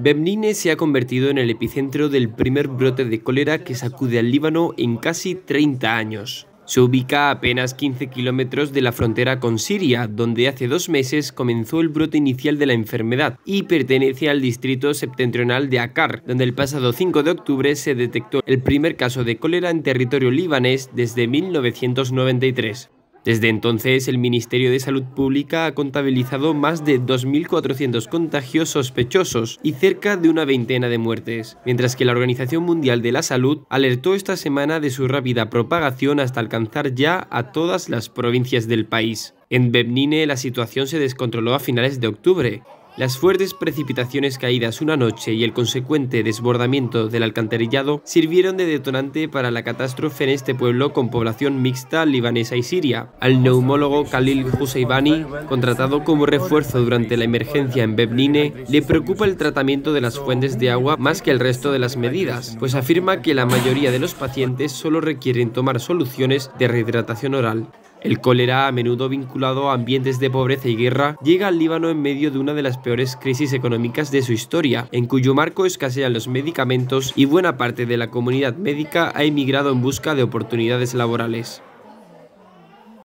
Bebnine se ha convertido en el epicentro del primer brote de cólera que sacude al Líbano en casi 30 años. Se ubica a apenas 15 kilómetros de la frontera con Siria, donde hace dos meses comenzó el brote inicial de la enfermedad y pertenece al distrito septentrional de Akkar, donde el pasado 5 de octubre se detectó el primer caso de cólera en territorio libanés desde 1993. Desde entonces, el Ministerio de Salud Pública ha contabilizado más de 2.400 contagios sospechosos y cerca de una veintena de muertes, mientras que la Organización Mundial de la Salud alertó esta semana de su rápida propagación hasta alcanzar ya a todas las provincias del país. En Bebnine la situación se descontroló a finales de octubre las fuertes precipitaciones caídas una noche y el consecuente desbordamiento del alcantarillado sirvieron de detonante para la catástrofe en este pueblo con población mixta libanesa y siria. Al neumólogo Khalil Husseibani, contratado como refuerzo durante la emergencia en Bebnine, le preocupa el tratamiento de las fuentes de agua más que el resto de las medidas, pues afirma que la mayoría de los pacientes solo requieren tomar soluciones de rehidratación oral. El cólera, a menudo vinculado a ambientes de pobreza y guerra, llega al Líbano en medio de una de las peores crisis económicas de su historia, en cuyo marco escasean los medicamentos y buena parte de la comunidad médica ha emigrado en busca de oportunidades laborales.